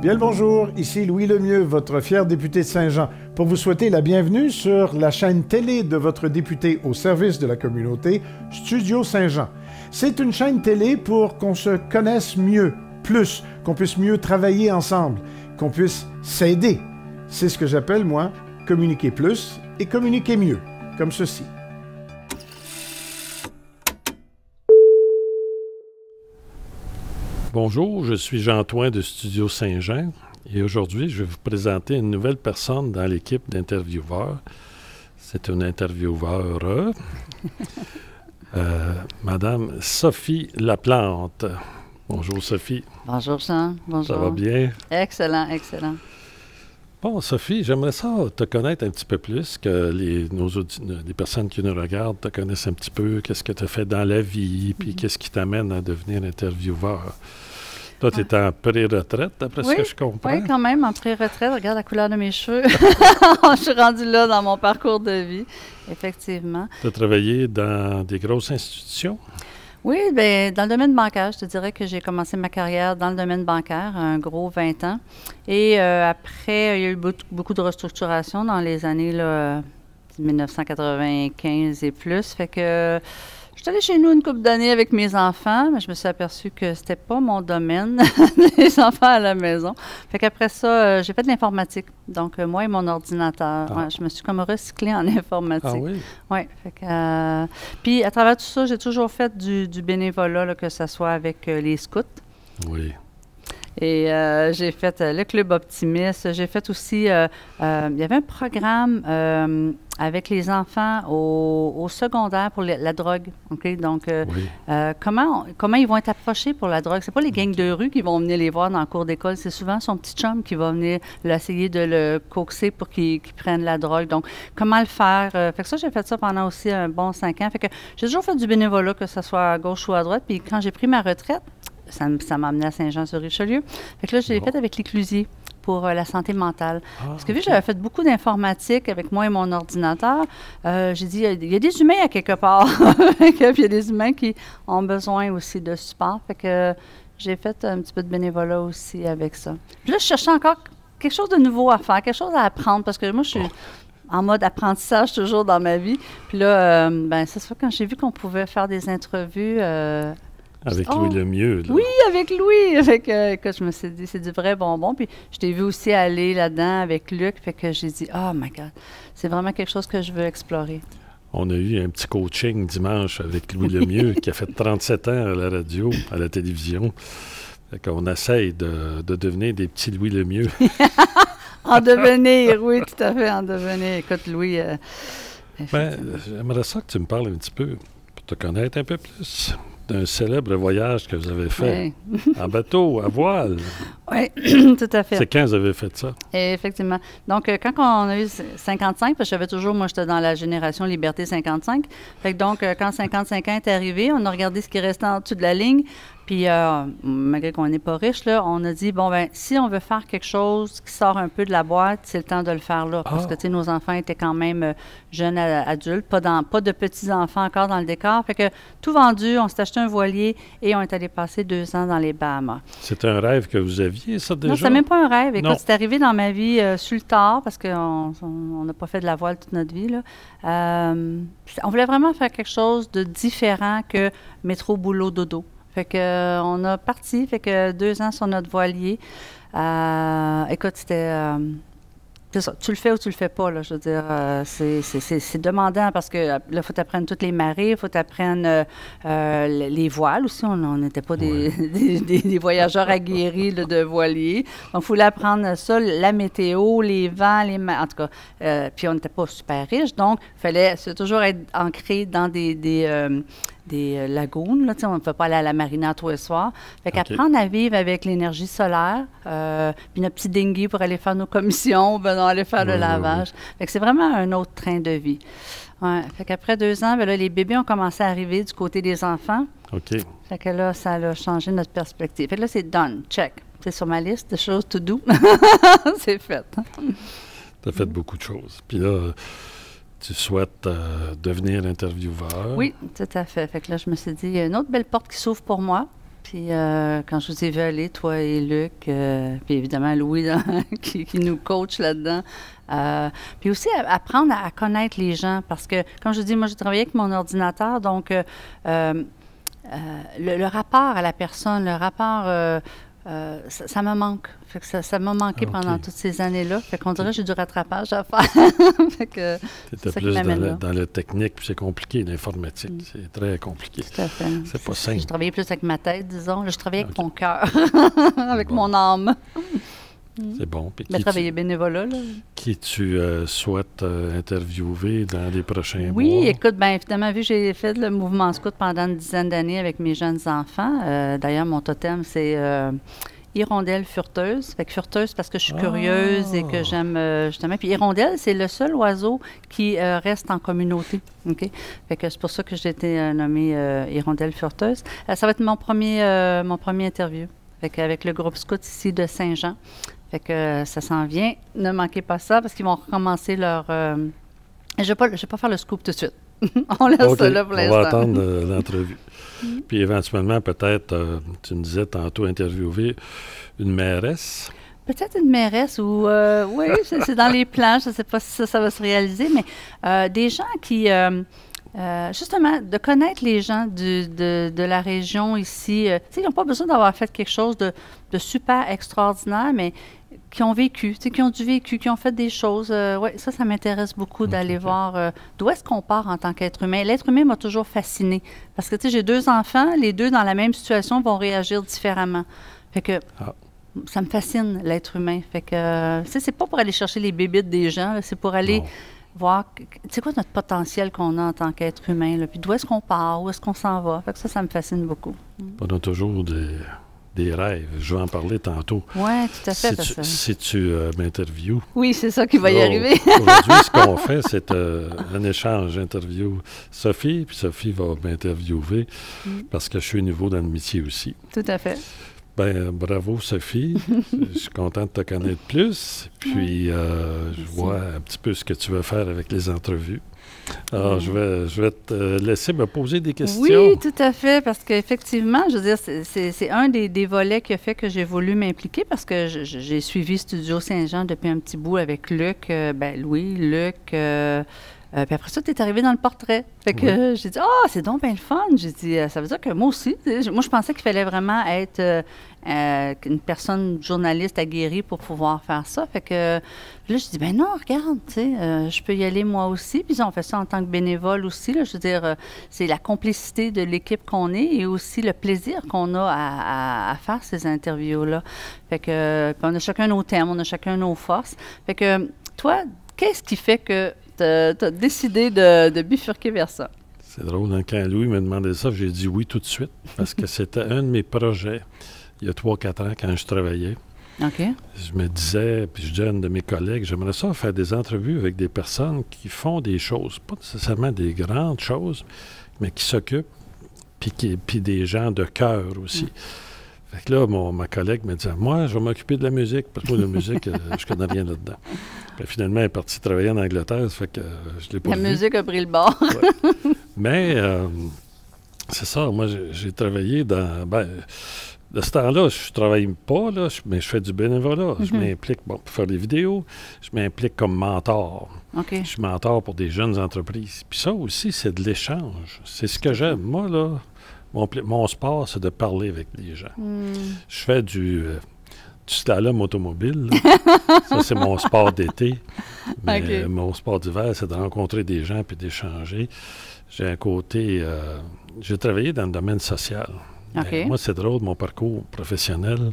Bien le bonjour, ici Louis Lemieux, votre fier député de Saint-Jean, pour vous souhaiter la bienvenue sur la chaîne télé de votre député au service de la communauté, Studio Saint-Jean. C'est une chaîne télé pour qu'on se connaisse mieux, plus, qu'on puisse mieux travailler ensemble, qu'on puisse s'aider. C'est ce que j'appelle, moi, communiquer plus et communiquer mieux, comme ceci. Bonjour, je suis jean antoine de Studio Saint-Jean et aujourd'hui je vais vous présenter une nouvelle personne dans l'équipe d'intervieweurs. C'est une intervieweure, euh, euh, Madame Sophie Laplante. Bonjour Sophie. Bonjour Jean, bonjour. Ça va bien? Excellent, excellent. Bon, Sophie, j'aimerais ça te connaître un petit peu plus, que les, nos les personnes qui nous regardent te connaissent un petit peu, qu'est-ce que tu as fait dans la vie, puis mm-hmm. qu'est-ce qui t'amène à devenir intervieweur. Toi, tu es en pré-retraite, d'après ce que je comprends. Oui, quand même, en pré-retraite. Regarde la couleur de mes cheveux. je suis rendu là dans mon parcours de vie, effectivement. Tu as travaillé dans des grosses institutions? Oui, bien, dans le domaine bancaire, je te dirais que j'ai commencé ma carrière dans le domaine bancaire, un gros 20 ans. Et euh, après, il y a eu beaucoup de restructuration dans les années 1995 et plus. Fait que je chez nous une couple d'années avec mes enfants, mais je me suis aperçue que c'était pas mon domaine, les enfants à la maison. Fait qu'après ça, euh, j'ai fait de l'informatique. Donc, euh, moi et mon ordinateur, ah. je me suis comme recyclée en ah informatique. Ah oui? Oui. Euh, puis, à travers tout ça, j'ai toujours fait du, bénévolat, que ce soit avec les scouts. Oui. Et euh, j'ai fait euh, le Club Optimiste. J'ai fait aussi, euh, il y avait un programme avec les enfants au, secondaire pour la drogue. Okay? Donc, comment, comment ils vont être approchés pour la drogue? C'est pas les gangs de rue qui vont venir les voir dans le cours d'école. C'est souvent son petit chum qui va venir l'essayer de le coaxer pour qu'il prenne la drogue. Donc, comment le faire? fait que ça, j'ai fait ça pendant aussi un bon cinq ans. Fait que j'ai toujours fait du bénévolat, que ce soit à gauche ou à droite. Puis quand j'ai pris ma retraite, ça, m'a amené à Saint-Jean-sur-Richelieu. Fait que là, je l'ai fait avec l'éclusier pour euh, la santé mentale. Ah, parce que vu que j'avais fait beaucoup d'informatique avec moi et mon ordinateur, euh, j'ai dit, il y, a des humains à quelque part. il y a des humains qui ont besoin aussi de support. Fait que j'ai fait un petit peu de bénévolat aussi avec ça. Puis là, je cherchais encore quelque chose de nouveau à faire, quelque chose à apprendre, parce que moi, je suis ah. en mode apprentissage toujours dans ma vie. Puis là, euh, ben, c'est ça, quand j'ai vu qu'on pouvait faire des entrevues euh, avec oh. Louis Lemieux. Mieux, Oui, avec Louis. Avec, euh, écoute, je me suis dit, c'est du vrai bonbon. Puis je t'ai vu aussi aller là-dedans avec Luc. Fait que j'ai dit, oh my God, c'est vraiment quelque chose que je veux explorer. On a eu un petit coaching dimanche avec Louis Lemieux, qui a fait 37 ans à la radio, à la télévision. Fait qu'on essaye de, devenir des petits Louis Lemieux. en devenir, oui, tout à fait, en devenir. Écoute, Louis. Euh, ben, j'aimerais ça que tu me parles un petit peu, pour te connaître un peu plus un célèbre voyage que vous avez fait en bateau, à voile. Oui, tout à fait. C'est quand vous avez fait ça? effectivement. Donc, euh, quand on a eu 55, parce que j'avais toujours, moi, j'étais dans la génération Liberté 55. Fait donc, euh, quand 55 ans est arrivé, on a regardé ce qui restait en dessous de la ligne. Puis, euh, malgré qu'on n'est pas riche, là, on a dit, bon, ben si on veut faire quelque chose qui sort un peu de la boîte, c'est le temps de le faire là. Parce que, ah. tu sais, nos enfants étaient quand même euh, jeunes euh, adultes, pas, pas de petits-enfants encore dans le décor. Fait que tout vendu, on s'est acheté un voilier et on est allé passer deux ans dans les Bahamas. C'est un rêve que vous aviez, ça, déjà? Non, c'est même pas un rêve. Écoute, c'est arrivé dans ma vie euh, sur le tard, parce qu'on n'a pas fait de la voile toute notre vie, là. on voulait vraiment faire quelque chose de différent que métro, boulot, dodo. Fait que, euh, on a parti, fait que deux ans sur notre voilier. Euh, écoute, c'était. Euh, tu le fais ou tu le fais pas, là, je veux dire, c'est demandant parce que là, il faut apprendre toutes les marées, il faut t'apprendre les voiles aussi. On n'était pas des, voyageurs aguerris de voilier. Donc, il faut apprendre ça, la météo, les vents, les en tout cas. puis on n'était pas super riches, donc il fallait toujours être ancré dans des des euh, lagunes. Là, on ne peut pas aller à la marina tous les soirs. Fait qu'apprendre à vivre avec l'énergie solaire, euh, puis notre petit dinghy pour aller faire nos commissions, ben, aller faire le lavage. Fait que c'est vraiment un autre train de vie. Fait qu'après deux ans, ben, là, les bébés ont commencé à arriver du côté des enfants. OK. Fait que là, ça a changé notre perspective. Fait que là, c'est done, check. C'est sur ma liste de choses to do. c'est fait. T'as fait beaucoup de choses. Puis là, tu souhaites euh, devenir intervieweur. Oui, tout à fait. Fait que là, je me suis dit, il y a une autre belle porte qui s'ouvre pour moi. Puis euh, quand je vous ai vu aller, toi et Luc, euh, puis évidemment Louis qui, nous coach là-dedans. puis aussi apprendre à, connaître les gens parce que, comme je dis, moi, je travaillais avec mon ordinateur, donc le, rapport à la personne, le rapport euh, ça, me manque. ça, m'a manqué ah, pendant toutes ces années-là. Fait qu'on dirait que j'ai du rattrapage à faire. C'était plus dans, la technique, puis c'est compliqué, l'informatique. Mm. C'est très compliqué. Tout à fait. C'est pas simple. Je travaillais plus avec ma tête, disons. je travaillais avec mon cœur, avec mon âme. Mm-hmm. C'est bon. Mais travailler tu, bénévolat, Qui tu euh, souhaites euh, interviewer dans les prochains mois? Oui, écoute, bien évidemment, vu que j'ai fait le mouvement scout pendant une dizaine d'années avec mes jeunes enfants, euh, d'ailleurs, mon totem, c'est hirondelle furteuse. Fait que furteuse parce que je suis ah! curieuse et que j'aime justement. Puis hirondelle, c'est le seul oiseau qui reste en communauté. OK? Fait que c'est pour ça que j'ai été nommée hirondelle furteuse. ça va être mon premier, mon premier interview. Fait avec le groupe scout ici de Saint-Jean. Fait que euh, ça s'en vient. Ne manquez pas ça parce qu'ils vont recommencer leur. Euh, je ne vais, pas faire le scoop tout de suite. on laisse ça là pour l'instant. On va attendre euh, l'entrevue. Puis éventuellement, peut-être, tu me disais tantôt interviewer une mairesse. Peut-être une mairesse ou oui, c'est dans les plans. Je ne sais pas si ça, va se réaliser, mais des gens qui justement, de connaître les gens de, la région ici. ils n'ont pas besoin d'avoir fait quelque chose de, de, super extraordinaire, mais qui ont vécu, qui ont du vécu, qui ont fait des choses. Euh, ouais, ça, ça m'intéresse beaucoup d'aller voir euh, d'où est-ce qu'on part en tant qu'être humain. L'être humain m'a toujours fasciné parce que j'ai deux enfants, les deux dans la même situation vont réagir différemment. Fait que ah. ça me fascine l'être humain. Fait que euh, c'est pas pour aller chercher les bébites des gens, c'est pour aller voir, voir c'est quoi notre potentiel qu'on a en tant qu'être humain, puis d'où est-ce qu'on part, où est-ce qu'on s'en va. Fait que ça, ça me fascine beaucoup. On a toujours des des rêves. Je vais en parler tantôt. Oui, tout à fait. Si tu, si euh, m'interviews. Oui, c'est ça qui va y arriver. Aujourd'hui, ce qu'on fait, c'est euh, un échange, interview Sophie, puis Sophie va m'interviewer mm. parce que je suis nouveau dans le métier aussi. Tout à fait. Ben, bravo Sophie. je suis content de te connaître plus. Puis, euh, je vois un petit peu ce que tu vas faire avec les entrevues. Alors, ah, je vais, te euh, laisser me poser des questions. Oui, tout à fait, parce qu'effectivement, je veux dire, c'est un des, volets qui a fait que j'ai voulu m'impliquer parce que j'ai suivi Studio Saint-Jean depuis un petit bout avec Luc, euh, ben, Louis, Luc. Euh, euh, puis après ça, tu es arrivé dans le portrait. Fait que j'ai dit, oh, c'est donc bien le fun. J'ai dit, euh, ça veut dire que moi aussi, moi, je pensais qu'il fallait vraiment être euh, une personne journaliste aguerrie pour pouvoir faire ça. Fait que là, je dis, ben non, regarde, tu sais, je peux y aller moi aussi. Puis ils ont fait ça en tant que bénévole aussi. Là, je veux dire, c'est la complicité de l'équipe qu'on est et aussi le plaisir qu'on a à, faire ces interviews-là. Fait que, on a chacun nos thèmes, on a chacun nos forces. Fait que, toi, qu'est-ce qui fait que tu as décidé de, bifurquer vers ça. C'est drôle, hein, quand Louis m'a demandé ça, j'ai dit oui tout de suite, parce que c'était un de mes projets il y a 3-4 ans quand je travaillais. Je me disais, puis je disais à une de mes collègues, j'aimerais ça faire des entrevues avec des personnes qui font des choses, pas nécessairement des grandes choses, mais qui s'occupent, puis, puis des gens de cœur aussi. Mm. Fait que là, mon, ma collègue me disait Moi, je vais m'occuper de la musique, parce que moi, la musique, euh, je connais rien là-dedans. finalement, elle est partie travailler en Angleterre, fait que euh, je l'ai pas La musique a pris le bord. Mais euh, c'est ça, moi, j'ai travaillé dans. Ben, de ce temps-là, je travaille pas, là, mais je fais du bénévolat. Je mhm. m'implique bon, pour faire des vidéos, je m'implique comme mentor. Je suis mentor pour des jeunes entreprises. Puis ça aussi, c'est de l'échange. C'est ce que j'aime. Moi, là, mon, sport, c'est de parler avec les gens. Hmm. Je fais du, euh, slalom automobile. ça, c'est mon sport d'été. Mais euh, mon sport d'hiver, c'est de rencontrer des gens puis d'échanger. J'ai un côté. Euh, j'ai travaillé dans le domaine social. Moi, c'est drôle, mon parcours professionnel.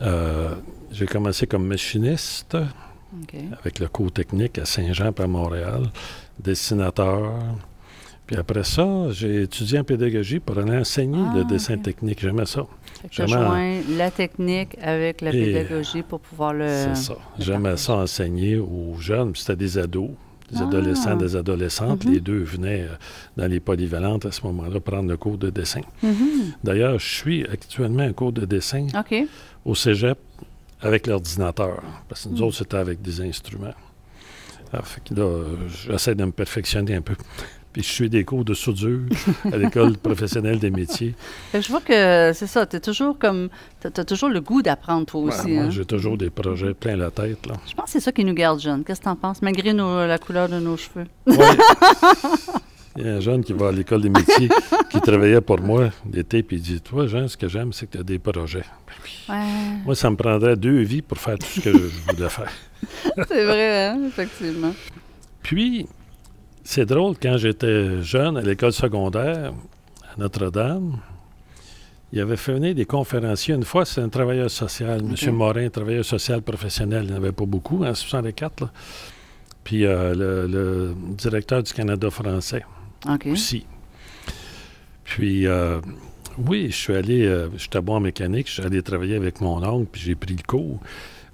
j'ai commencé comme machiniste avec le cours technique à Saint-Jean, à Montréal, dessinateur, puis après ça, j'ai étudié en pédagogie pour aller enseigner le ah, dessin technique. J'aimais ça. Fait la technique avec la pédagogie pour pouvoir le. C'est ça. J'aimais ça enseigner aux jeunes, c'était des ados, des ah. adolescents, des adolescentes. Mm-hmm. Les deux venaient euh, dans les polyvalentes à ce moment-là prendre le cours de dessin. Mm-hmm. D'ailleurs, je suis actuellement en cours de dessin au cégep avec l'ordinateur, parce que nous mm. autres, c'était avec des instruments. Alors, ah, fait que là, j'essaie de me perfectionner un peu puis je suis des cours de soudure à l'École professionnelle des métiers. Je vois que c'est ça, tu as toujours comme tu as, toujours le goût d'apprendre toi aussi. Hein? J'ai toujours des projets plein la tête. Là. Je pense que c'est ça qui nous garde jeunes. Qu'est-ce que tu en penses, malgré la couleur de nos cheveux? Ouais. Il y a un jeune qui va à l'école des métiers qui travaillait pour moi l'été, puis il dit Toi, Jean, ce que j'aime, c'est que tu as des projets. Ben moi, ça me prendrait deux vies pour faire tout ce que je voulais faire. c'est vrai, hein, effectivement. Puis, c'est drôle, quand j'étais jeune à l'école secondaire, à Notre-Dame, il y avait fait venir des conférenciers. Une fois, c'est un travailleur social, M. Morin, travailleur social professionnel. Il n'y avait pas beaucoup, en hein, 64. Puis euh, le, directeur du Canada français aussi. Puis, euh, oui, je suis allé, euh, j'étais bon en mécanique, je suis allé travailler avec mon oncle, puis j'ai pris le cours.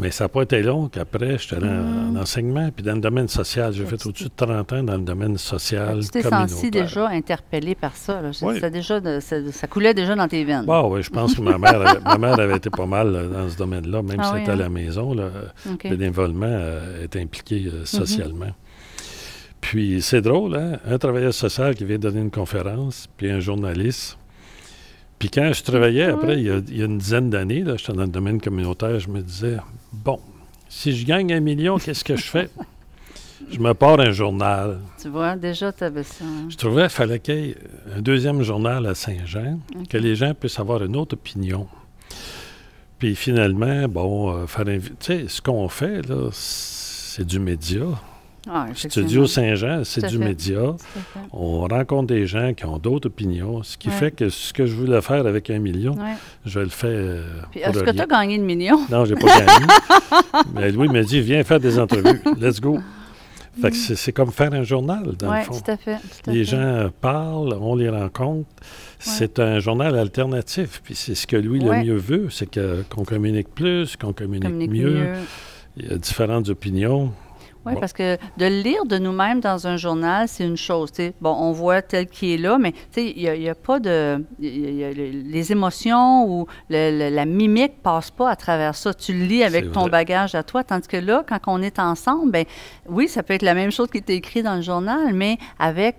Mais ça n'a pas été long qu'après, j'étais mmh. en, enseignement, puis dans le domaine social. J'ai fait au-dessus de 30 ans dans le domaine social. Tu t'es senti déjà interpellé par ça. Ça, ça, coulait déjà dans tes veines. Bah oui, je pense que ma mère, avait, ma avait été pas mal euh, dans ce domaine-là, même ah si c'était à la hein. maison. Le okay. est euh, impliqué euh, mhm. socialement. Puis c'est drôle, hein, un travailleur social qui vient donner une conférence, puis un journaliste. Puis quand je travaillais après, il y a, il y a une dizaine d'années, j'étais dans le domaine communautaire, je me disais, Bon, si je gagne un million, qu'est-ce que je fais? Je me pars un journal. Tu vois, déjà, tu avais ça. Hein. Je trouvais qu'il fallait qu'il y ait un deuxième journal à Saint-Jean, que les gens puissent avoir une autre opinion. Puis finalement, bon, euh, faire faire Tu sais, ce qu'on fait, là, c'est du média. Ah, Studio Saint-Jean, c'est du média. On rencontre des gens qui ont d'autres opinions, ce qui fait que ce que je voulais faire avec un million, je le fais. Euh, est-ce que tu as gagné le million? Non, j'ai pas gagné. Mais Louis me dit viens faire des entrevues. Let's go. Mm. c'est comme faire un journal, dans le fond. les gens parlent, on les rencontre. C'est un journal alternatif. Puis c'est ce que lui le mieux veut, c'est qu'on communique plus, qu'on communique, mieux. Il y a différentes opinions. Oui, parce que de lire de nous-mêmes dans un journal, c'est une chose. Bon, on voit tel qui est là, mais il n'y a, pas de. les émotions ou la mimique passent pas à travers ça. Tu le lis avec ton bagage à toi. Tandis que là, quand on est ensemble, ben oui, ça peut être la même chose qui est écrit dans le journal, mais avec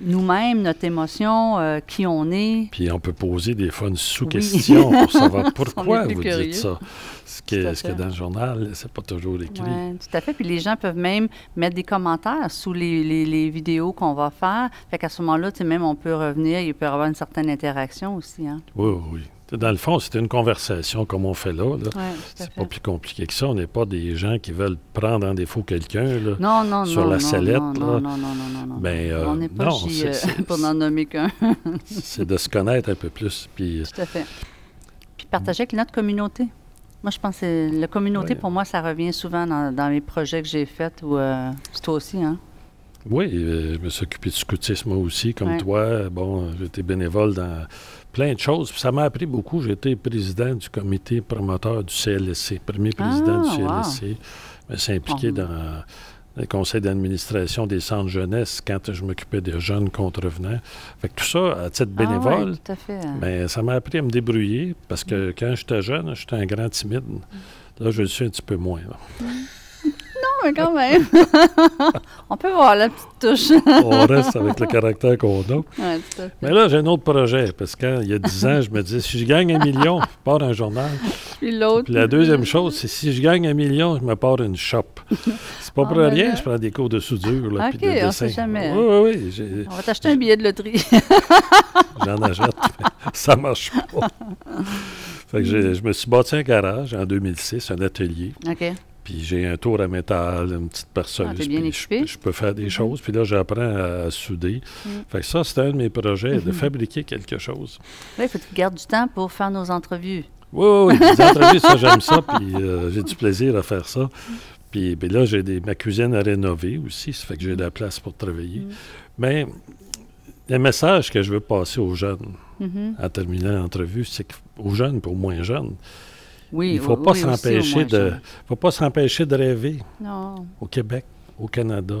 nous-mêmes, notre émotion, euh, qui on est. Puis on peut poser des fois une sous-question pour savoir pourquoi vous dites ça. Ce qui est, ce que dans le journal, c'est pas toujours écrit. tout à fait. Puis les gens peuvent même mettre des commentaires sous les, les, vidéos qu'on va faire. Fait qu'à ce moment-là, même on peut revenir, il peut y avoir une certaine interaction aussi. Hein. Oui, oui. Dans le fond, c'était une conversation comme on fait là. c'est pas plus compliqué que ça. On n'est pas des gens qui veulent prendre en défaut quelqu'un sur la salette. Non, non, non, non, ben, euh, on n'est pas chez, euh, pour n'en nommer qu'un. c'est de se connaître un peu plus. Puis, euh, Tout à fait. Puis partager avec notre communauté. Moi, je pense que la communauté, pour moi, ça revient souvent dans, les projets que j'ai faits. ou toi aussi, hein? Oui, je me suis occupé du scoutisme aussi, comme toi. Bon, j'étais bénévole dans plein de choses. ça m'a appris beaucoup. J'ai été président du comité promoteur du CLSC, premier président du CLSC. Ah, wow. Je impliqué dans le conseil d'administration des centres jeunesse quand je m'occupais des jeunes contrevenants. Fait tout ça, à titre ah bénévole, hein. mais ça m'a appris à me débrouiller parce que mm. quand j'étais jeune, j'étais un grand timide. Là, je le suis un petit peu moins. Mm mais quand même. on peut voir la petite touche. on reste avec le caractère qu'on a. mais là, j'ai un autre projet, parce qu'il y a 10 ans, je me disais, si je gagne un million, je pars un journal. Puis l'autre. la deuxième chose, c'est si je gagne un million, je me pars une shop. C'est pas ah, pour ben rien, je prends des cours de soudure, là, ah, on sait jamais. Oui, oui, oui. On va t'acheter un billet de loterie. J'en achète, ça marche pas. Fait que je me suis bâti un garage en 2006, un atelier. OK puis j'ai un tour à métal, une petite ah, perceuse. je, peux faire des mhm. choses, puis là, j'apprends à, souder. Mhm. Fait que ça, c'est un de mes projets, de mhm. fabriquer quelque chose. Oui, il faut que tu gardes du temps pour faire nos entrevues. Oui, oui, oui les entrevues, ça, j'aime ça, puis euh, j'ai du plaisir à faire ça. Puis, ben là, j'ai ma cuisine à rénover aussi, ça fait que j'ai de la place pour travailler. Mais le message que je veux passer aux jeunes, en terminant l'entrevue, c'est Aux jeunes, pour moins jeunes, oui, Il ne faut, pas s'empêcher de, faut pas s'empêcher de rêver. Au Québec, au Canada.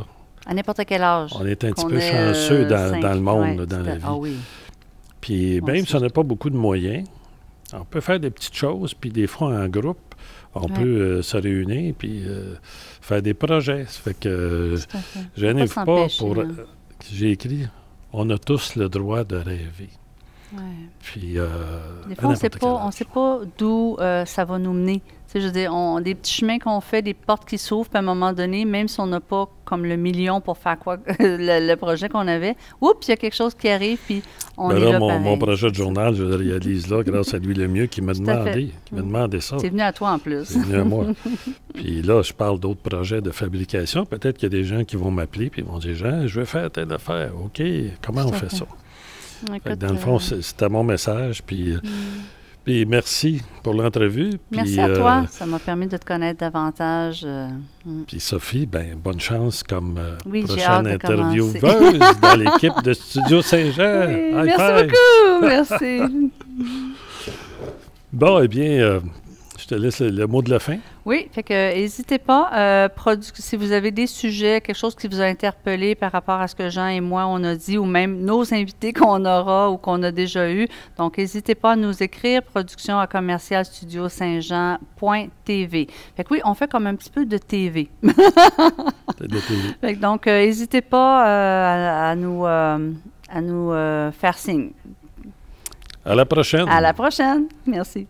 À n'importe quel âge. On est un petit peu chanceux euh, dans, le monde, dans la ah vie. Puis même si on n'a pas beaucoup de moyens, on peut faire des petites choses, puis des fois en groupe, on peut euh, se réunir puis euh, faire des projets. Ça fait que je n'ai pas, pour. Hein. J'ai écrit On a tous le droit de rêver. Puis, euh, des fois, on ne sait pas, d'où euh, ça va nous mener. je des petits chemins qu'on fait, des portes qui s'ouvrent, puis à un moment donné, même si on n'a pas comme le million pour faire le, projet qu'on avait, oups, il y a quelque chose qui arrive, puis on ben est là, là mon, projet de journal, je le réalise là grâce à lui le mieux qui m'a demandé, ça. C'est venu à toi en plus. C'est venu à moi. puis là, je parle d'autres projets de fabrication. Peut-être qu'il y a des gens qui vont m'appeler puis ils vont dire, je vais faire telle affaire. OK, comment on fait ça? dans le fond, euh, c'était mon message. Euh, mm. Puis. merci pour l'entrevue. Merci à toi. Euh, ça m'a permis de te connaître davantage. Mm. puis Sophie, ben, bonne chance comme prochaine intervieweuse dans l'équipe de Studio Saint-Jean. merci beaucoup. Merci. bon, eh bien te laisse le, mot de la fin. Oui, fait que euh, n'hésitez pas. Euh, si vous avez des sujets, quelque chose qui vous a interpellé par rapport à ce que Jean et moi on a dit, ou même nos invités qu'on aura ou qu'on a déjà eu, donc n'hésitez pas à nous écrire production à commercial studio saint jean.tv. Fait que oui, on fait comme un petit peu de TV. de donc euh, n'hésitez pas euh, à, nous à nous faire signe. À la prochaine. À la prochaine. Merci.